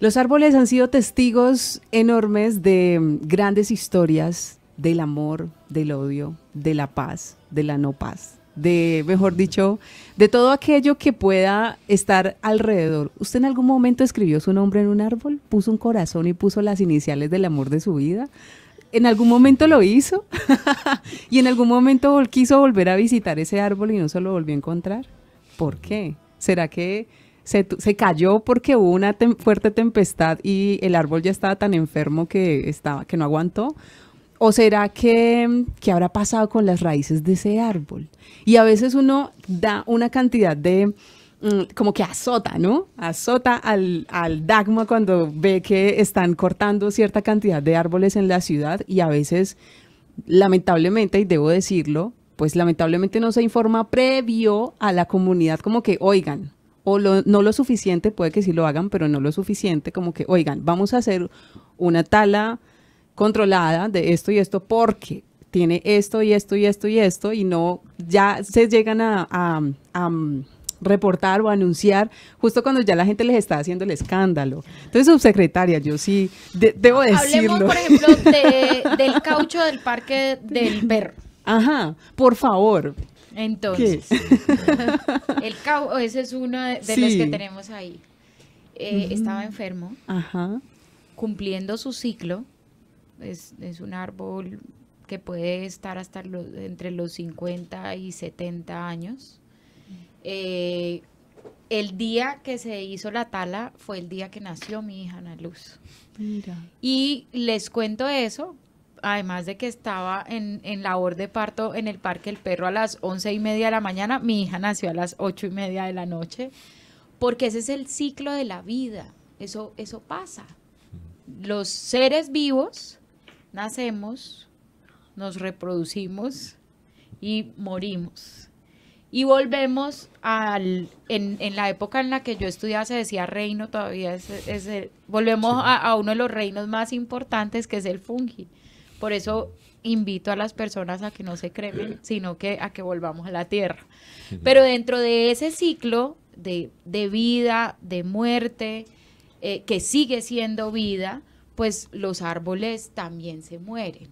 Los árboles han sido testigos enormes de mm, grandes historias del amor, del odio, de la paz, de la no paz, de, mejor dicho, de todo aquello que pueda estar alrededor. ¿Usted en algún momento escribió su nombre en un árbol? ¿Puso un corazón y puso las iniciales del amor de su vida? ¿En algún momento lo hizo? ¿Y en algún momento quiso volver a visitar ese árbol y no se lo volvió a encontrar? ¿Por qué? ¿Será que se, cayó porque hubo una fuerte tempestad y el árbol ya estaba tan enfermo que, estaba, que no aguantó. ¿O será que, que, habrá pasado con las raíces de ese árbol? Y a veces uno da una cantidad de, mm, como que azota, ¿no? Azota al, al dagma cuando ve que están cortando cierta cantidad de árboles en la ciudad y a veces, lamentablemente, y debo decirlo, pues lamentablemente no se informa previo a la comunidad como que, oigan, o no lo suficiente, puede que sí lo hagan, pero no lo suficiente, como que, oigan, vamos a hacer una tala controlada de esto y esto porque tiene esto y esto y esto y esto y no, ya se llegan a, mm, reportar o anunciar justo cuando ya la gente les está haciendo el escándalo. Entonces, subsecretaria, yo sí debo decirlo. por ejemplo, del caucho del parque del perro. Ajá, por favor, entonces, el cabo, oh, ese es uno de, los que tenemos ahí. Eh, estaba enfermo, cumpliendo su ciclo. Es, un árbol que puede estar hasta entre los 50 y 70 años. Eh, el día que se hizo la tala fue el día que nació mi hija Ana Luz. Y les cuento eso además de que estaba en, en, labor de parto en el Parque El Perro a las once y media de la mañana, mi hija nació a las ocho y media de la noche, porque ese es el ciclo de la vida, eso, eso pasa. Los seres vivos nacemos, nos reproducimos y morimos. Y volvemos al, en, en, la época en la que yo estudiaba se decía reino todavía, es, volvemos a, a, uno de los reinos más importantes que es el fungi por eso invito a las personas a que no se cremen, sino que a que volvamos a la tierra. Pero dentro de ese ciclo de, vida, de muerte, eh, que sigue siendo vida, pues los árboles también se mueren.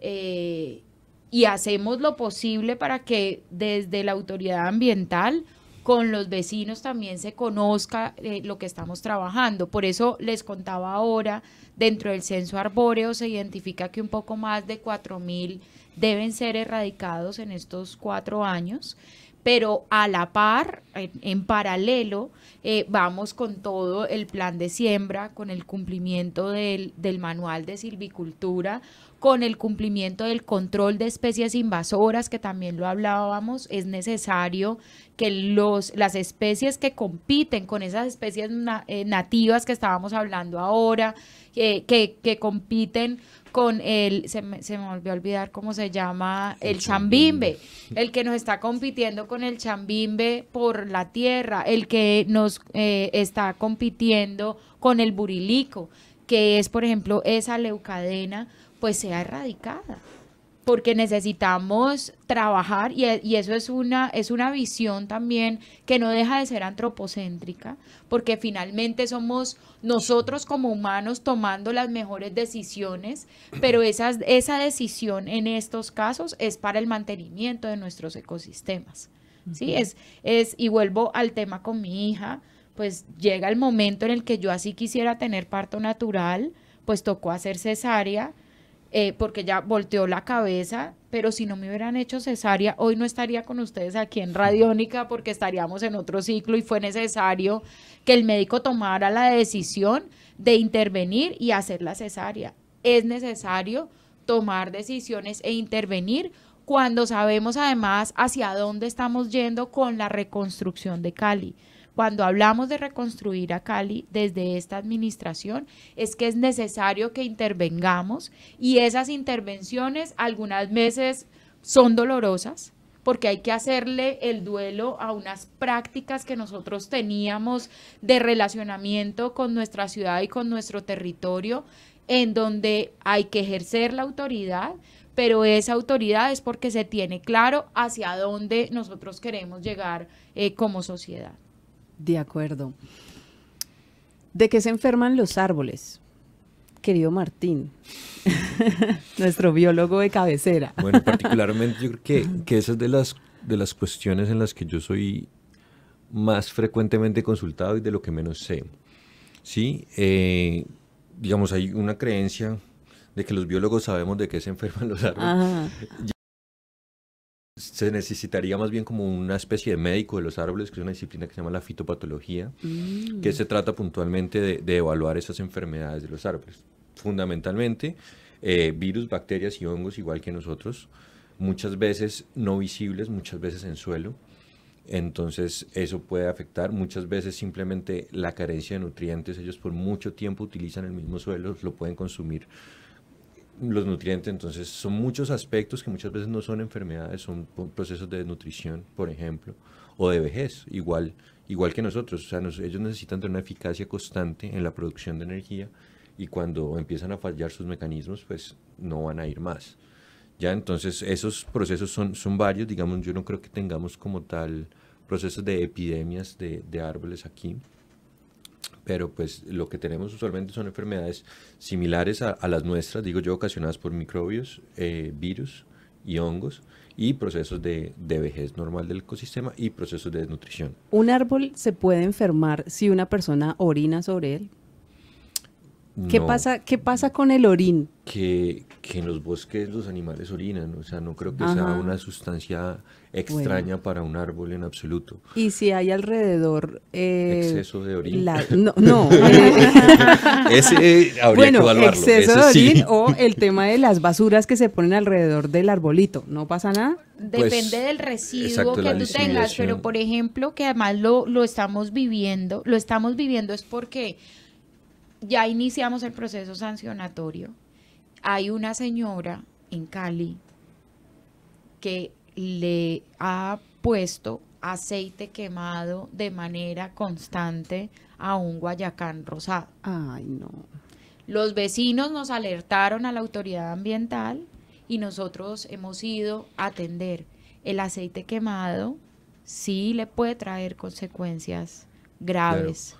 Eh, y hacemos lo posible para que desde la autoridad ambiental con los vecinos también se conozca eh, lo que estamos trabajando. Por eso les contaba ahora, dentro del censo arbóreo se identifica que un poco más de mil deben ser erradicados en estos cuatro años pero a la par, en, paralelo, eh, vamos con todo el plan de siembra, con el cumplimiento del, del, manual de silvicultura, con el cumplimiento del control de especies invasoras, que también lo hablábamos, es necesario que los, las especies que compiten con esas especies eh, nativas que estábamos hablando ahora, eh, que, que compiten con el, se me, se me volvió a olvidar cómo se llama, el, chambimbe, el que nos está compitiendo con el chambimbe por la tierra, el que nos eh, está compitiendo con el burilico, que es, por ejemplo, esa leucadena, pues sea erradicada porque necesitamos trabajar y, eso es una, es una visión también que no deja de ser antropocéntrica, porque finalmente somos nosotros como humanos tomando las mejores decisiones, pero esas, esa decisión en estos casos es para el mantenimiento de nuestros ecosistemas. Es, es, y vuelvo al tema con mi hija, pues llega el momento en el que yo así quisiera tener parto natural, pues tocó hacer cesárea eh, porque ya volteó la cabeza, pero si no me hubieran hecho cesárea, hoy no estaría con ustedes aquí en Radiónica porque estaríamos en otro ciclo y fue necesario que el médico tomara la decisión de intervenir y hacer la cesárea. Es necesario tomar decisiones e intervenir cuando sabemos además hacia dónde estamos yendo con la reconstrucción de Cali cuando hablamos de reconstruir a Cali desde esta administración, es que es necesario que intervengamos y esas intervenciones algunas veces son dolorosas, porque hay que hacerle el duelo a unas prácticas que nosotros teníamos de relacionamiento con nuestra ciudad y con nuestro territorio, en donde hay que ejercer la autoridad, pero esa autoridad es porque se tiene claro hacia dónde nosotros queremos llegar eh, como sociedad. De acuerdo. ¿De qué se enferman los árboles? Querido Martín, nuestro biólogo de cabecera. Bueno, particularmente yo creo que, esa es de las, de las cuestiones en las que yo soy más frecuentemente consultado y de lo que menos sé. ¿Sí? Eh, digamos, hay una creencia de que los biólogos sabemos de qué se enferman los árboles se necesitaría más bien como una especie de médico de los árboles, que es una disciplina que se llama la fitopatología, mm. que se trata puntualmente de, evaluar esas enfermedades de los árboles. Fundamentalmente, eh, virus, bacterias y hongos, igual que nosotros, muchas veces no visibles, muchas veces en suelo. Entonces eso puede afectar. Muchas veces simplemente la carencia de nutrientes, ellos por mucho tiempo utilizan el mismo suelo, lo pueden consumir los nutrientes, entonces son muchos aspectos que muchas veces no son enfermedades, son procesos de nutrición, por ejemplo, o de vejez, igual, igual que nosotros. O sea, ellos necesitan tener una eficacia constante en la producción de energía y cuando empiezan a fallar sus mecanismos, pues no van a ir más. Ya, entonces esos procesos son, son varios, digamos, yo no creo que tengamos como tal procesos de epidemias de árboles aquí pero pues lo que tenemos usualmente son enfermedades similares a, las nuestras, digo yo, ocasionadas por microbios, eh, virus y hongos y procesos de, de, vejez normal del ecosistema y procesos de desnutrición. ¿Un árbol se puede enfermar si una persona orina sobre él? ¿Qué, pasa, ¿Qué pasa con el orín? Que, en los bosques los animales orinan, o sea, no creo que sea una sustancia extraña para un árbol en absoluto. Y si hay alrededor... Eh, exceso de orín. no, Ese habría bueno, exceso de orín o el tema de las basuras que se ponen alrededor del arbolito, ¿no pasa nada? Depende pues, del residuo que tú tengas, pero por ejemplo, que además lo, lo estamos viviendo, lo estamos viviendo es porque ya iniciamos el proceso sancionatorio. Hay una señora en Cali que le ha puesto aceite quemado de manera constante a un guayacán rosado. Ay, no. Los vecinos nos alertaron a la autoridad ambiental y nosotros hemos ido a atender. El aceite quemado sí le puede traer consecuencias graves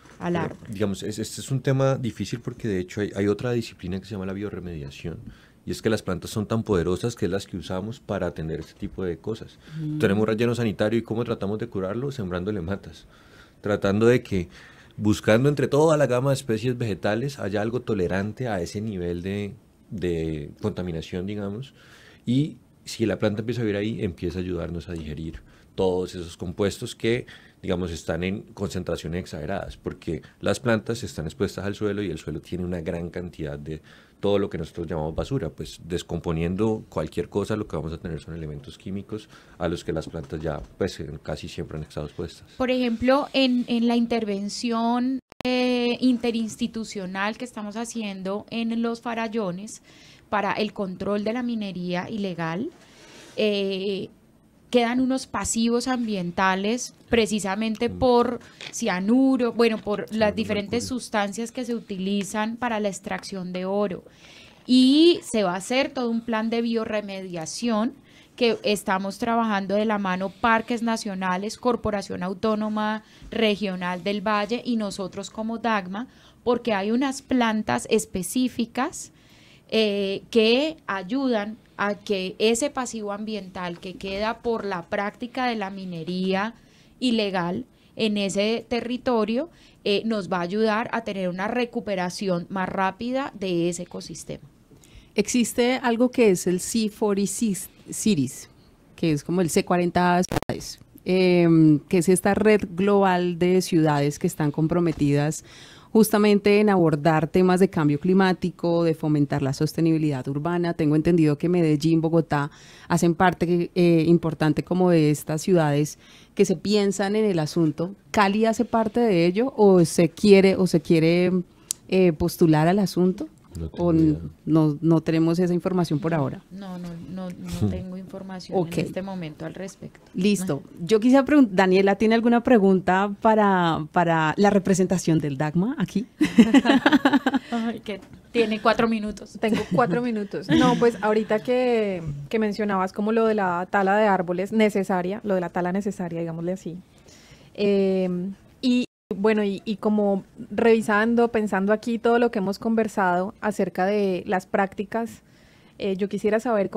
digamos, este es un tema difícil porque de hecho hay, otra disciplina que se llama la bioremediación. Y es que las plantas son tan poderosas que las que usamos para atender este tipo de cosas. Mm. Tenemos relleno sanitario y cómo tratamos de curarlo, sembrándole matas. Tratando de que, buscando entre toda la gama de especies vegetales, haya algo tolerante a ese nivel de, de contaminación, digamos, y si la planta empieza a vivir ahí, empieza a ayudarnos a digerir todos esos compuestos que, digamos, están en concentraciones exageradas, porque las plantas están expuestas al suelo y el suelo tiene una gran cantidad de todo lo que nosotros llamamos basura, pues descomponiendo cualquier cosa lo que vamos a tener son elementos químicos a los que las plantas ya pues casi siempre han estado expuestas. Por ejemplo, en, la intervención eh, interinstitucional que estamos haciendo en los farallones, para el control de la minería ilegal. Eh, quedan unos pasivos ambientales precisamente mm. por cianuro, bueno, por las diferentes sustancias que se utilizan para la extracción de oro. Y se va a hacer todo un plan de bioremediación que estamos trabajando de la mano Parques Nacionales, Corporación Autónoma Regional del Valle y nosotros como DAGMA, porque hay unas plantas específicas eh, que ayudan a que ese pasivo ambiental que queda por la práctica de la minería ilegal en ese territorio eh, nos va a ayudar a tener una recuperación más rápida de ese ecosistema. Existe algo que es el C40 Cities, que es como el C40 ciudades, em, que es esta red global de ciudades que están comprometidas justamente en abordar temas de cambio climático, de fomentar la sostenibilidad urbana. Tengo entendido que Medellín, Bogotá hacen parte eh, importante como de estas ciudades que se piensan en el asunto. ¿Cali hace parte de ello o se quiere o se quiere eh, postular al asunto? No o no, tenemos esa información por ahora. No, no, no, no hmm. tengo información en este momento al respecto. Listo. Yo quisiera preguntar, Daniela, ¿tiene alguna pregunta para, para la representación del DAGMA aquí? tiene cuatro minutos. Tengo cuatro minutos. No, pues ahorita que, mencionabas como lo de la tala de árboles necesaria, lo de la tala necesaria, digámosle así. Eh, bueno, y, como revisando, pensando aquí todo lo que hemos conversado acerca de las prácticas, eh, yo quisiera saber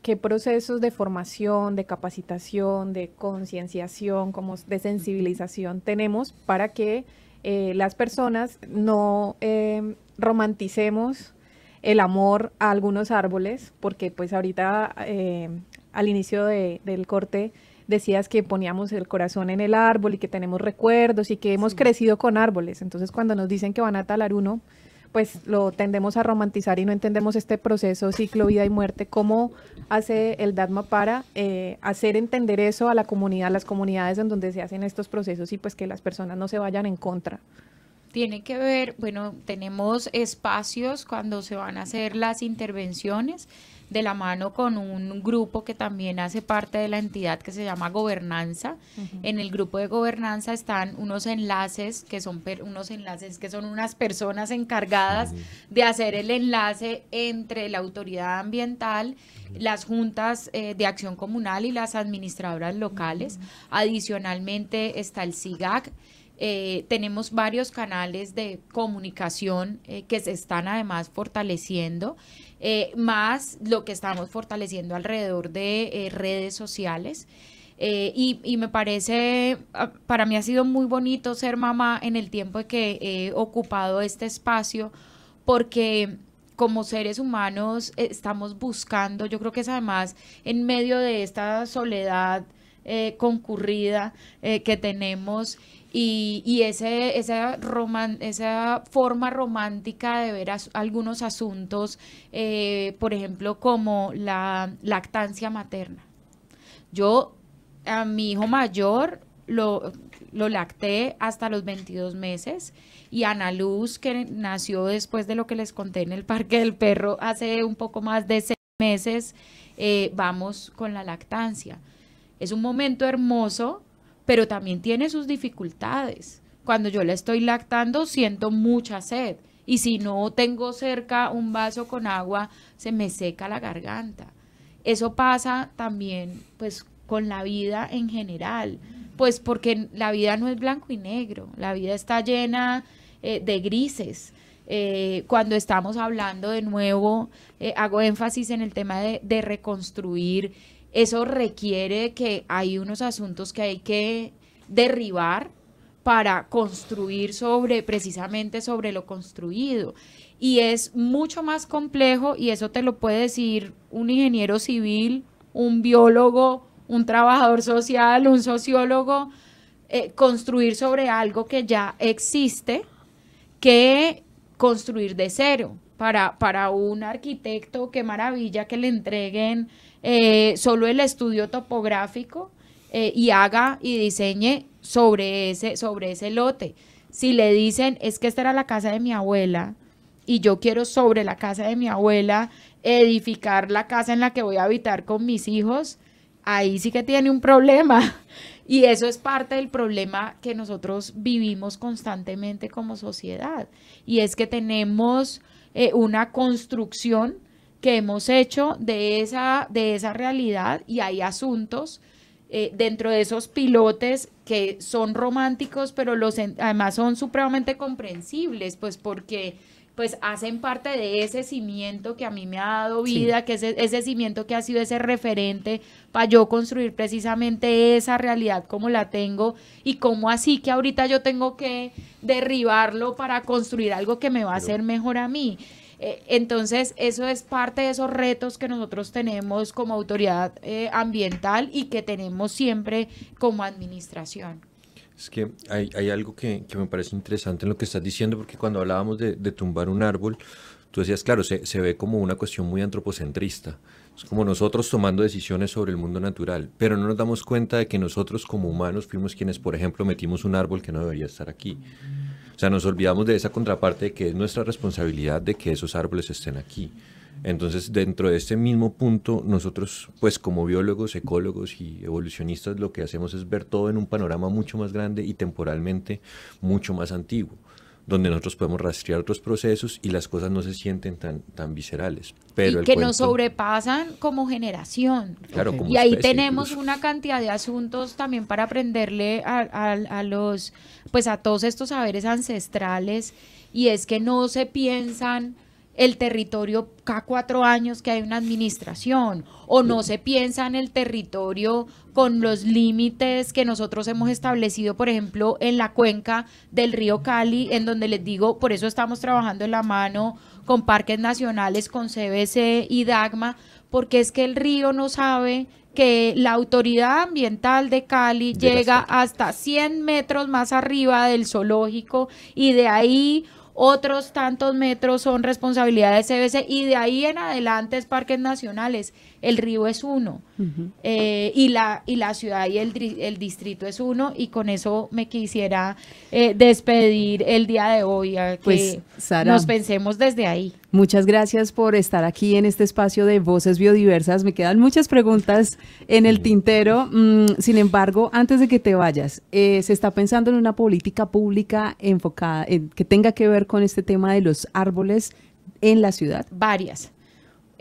qué procesos de formación, de capacitación, de concienciación, como de sensibilización tenemos para que eh, las personas no em, romanticemos el amor a algunos árboles, porque pues ahorita eh, al inicio del corte decías que poníamos el corazón en el árbol y que tenemos recuerdos y que hemos crecido con árboles. Entonces cuando nos dicen que van a talar uno, pues lo tendemos a romantizar y no entendemos este proceso ciclo vida y muerte, cómo hace el dama para eh, hacer entender eso a la comunidad, a las comunidades en donde se hacen estos procesos y pues que las personas no se vayan en contra. Tiene que ver, bueno, tenemos espacios cuando se van a hacer las intervenciones de la mano con un grupo que también hace parte de la entidad que se llama Gobernanza. En el grupo de Gobernanza están unos enlaces que son unos enlaces que son unas personas encargadas de hacer el enlace entre la autoridad ambiental, las juntas eh, de acción comunal y las administradoras locales. Adicionalmente está el SIGAC eh, tenemos varios canales de comunicación eh, que se están además fortaleciendo, eh, más lo que estamos fortaleciendo alrededor de redes sociales. y, me parece, ah, para mí ha sido muy bonito ser mamá en el tiempo que he ocupado este espacio, porque como seres humanos estamos buscando, yo creo que es además en medio de esta soledad concurrida que tenemos, y, esa, esa forma romántica de ver algunos asuntos, eh, por ejemplo, como la lactancia materna. Yo a mi hijo mayor lo, lacté hasta los 22 meses y Ana Luz, que nació después de lo que les conté en el Parque del Perro hace un poco más de seis meses, eh, vamos con la lactancia. Es un momento hermoso pero también tiene sus dificultades. Cuando yo la estoy lactando siento mucha sed y si no tengo cerca un vaso con agua se me seca la garganta. Eso pasa también pues con la vida en general, pues porque la vida no es blanco y negro, la vida está llena eh, de grises. Eh, cuando estamos hablando de nuevo, eh, hago énfasis en el tema de, de reconstruir eso requiere que hay unos asuntos que hay que derribar para construir sobre precisamente sobre lo construido y es mucho más complejo y eso te lo puede decir un ingeniero civil, un biólogo, un trabajador social, un sociólogo, eh, construir sobre algo que ya existe que construir de cero para, para un arquitecto, qué maravilla que le entreguen eh, solo el estudio topográfico eh, y haga y diseñe sobre ese, sobre ese lote. Si le dicen, es que esta era la casa de mi abuela y yo quiero sobre la casa de mi abuela edificar la casa en la que voy a habitar con mis hijos, ahí sí que tiene un problema. Y eso es parte del problema que nosotros vivimos constantemente como sociedad. Y es que tenemos eh, una construcción que hemos hecho de esa, de esa realidad y hay asuntos eh, dentro de esos pilotes que son románticos, pero los además son supremamente comprensibles, pues porque pues hacen parte de ese cimiento que a mí me ha dado vida, que ese, ese cimiento que ha sido ese referente para yo construir precisamente esa realidad como la tengo y cómo así que ahorita yo tengo que derribarlo para construir algo que me va a hacer mejor a mí. Eh, entonces, eso es parte de esos retos que nosotros tenemos como autoridad eh, ambiental y que tenemos siempre como administración. Es que hay, algo que, me parece interesante en lo que estás diciendo, porque cuando hablábamos de, tumbar un árbol, tú decías, claro, se, se, ve como una cuestión muy antropocentrista. Es como nosotros tomando decisiones sobre el mundo natural, pero no nos damos cuenta de que nosotros como humanos fuimos quienes, por ejemplo, metimos un árbol que no debería estar aquí. O sea, nos olvidamos de esa contraparte de que es nuestra responsabilidad de que esos árboles estén aquí. Entonces, dentro de este mismo punto, nosotros, pues como biólogos, ecólogos y evolucionistas, lo que hacemos es ver todo en un panorama mucho más grande y temporalmente mucho más antiguo, donde nosotros podemos rastrear otros procesos y las cosas no se sienten tan, tan viscerales. Pero y que nos sobrepasan como generación. y ahí tenemos una cantidad de asuntos también para aprenderle a los, pues a todos estos saberes ancestrales, y es que no se piensan el territorio cada cuatro años que hay una administración o no se piensa en el territorio con los límites que nosotros hemos establecido, por ejemplo, en la cuenca del río Cali, en donde les digo, por eso estamos trabajando en la mano con parques nacionales, con CBC y DAGMA, porque es que el río no sabe que la autoridad ambiental de Cali llega hasta 100 metros más arriba del zoológico y de ahí otros tantos metros son responsabilidad de CBC y de ahí en adelante es parques nacionales el río es uno eh, y, la, y la ciudad y el, distrito es uno y con eso me quisiera eh, despedir el día de hoy, pues, nos pensemos desde ahí. Muchas gracias por estar aquí en este espacio de Voces Biodiversas. Me quedan muchas preguntas en el tintero. Mm, sin embargo, antes de que te vayas, eh, se está pensando en una política pública enfocada en, que tenga que ver con este tema de los árboles en la ciudad. Varias.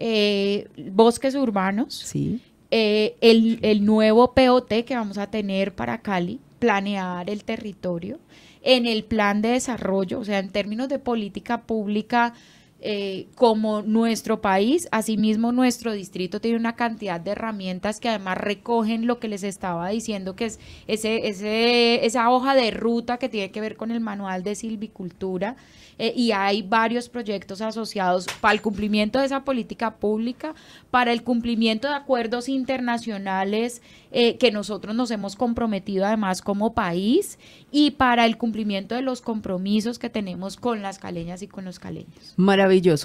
Eh, bosques urbanos, sí. Eh, el, el, nuevo POT que vamos a tener para Cali, planear el territorio, en el plan de desarrollo, o sea, en términos de política pública eh, como nuestro país, asimismo nuestro distrito tiene una cantidad de herramientas que además recogen lo que les estaba diciendo, que es ese, esa hoja de ruta que tiene que ver con el manual de silvicultura eh, y hay varios proyectos asociados para el cumplimiento de esa política pública, para el cumplimiento de acuerdos internacionales eh, que nosotros nos hemos comprometido además como país y para el cumplimiento de los compromisos que tenemos con las caleñas y con los caleños.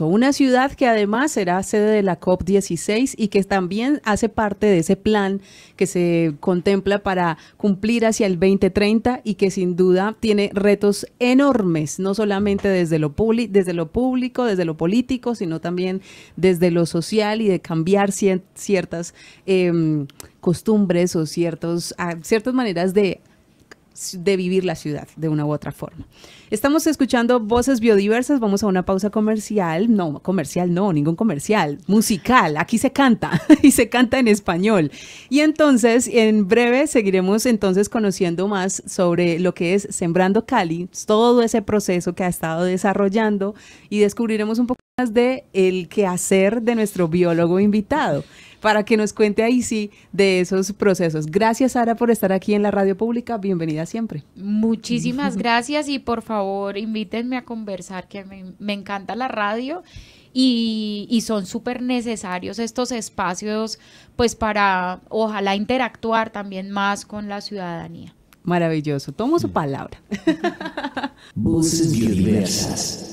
Una ciudad que además será sede de la COP16 y que también hace parte de ese plan que se contempla para cumplir hacia el 2030 y que sin duda tiene retos enormes, no solamente desde lo, desde lo público, desde lo político, sino también desde lo social y de cambiar ciertas em, costumbres o ciertos, ciertas maneras de de vivir la ciudad de una u otra forma. Estamos escuchando voces biodiversas, vamos a una pausa comercial, no, comercial no, ningún comercial, musical, aquí se canta y se canta en español. Y entonces, en breve seguiremos entonces conociendo más sobre lo que es Sembrando Cali, todo ese proceso que ha estado desarrollando y descubriremos un poco más de el quehacer de nuestro biólogo invitado para que nos cuente ahí sí de esos procesos. Gracias, Sara, por estar aquí en la radio pública. Bienvenida siempre. Muchísimas gracias y por favor invítenme a conversar, que me, encanta la radio. Y, son súper necesarios estos espacios, pues para ojalá interactuar también más con la ciudadanía. Maravilloso, tomo su palabra. Voces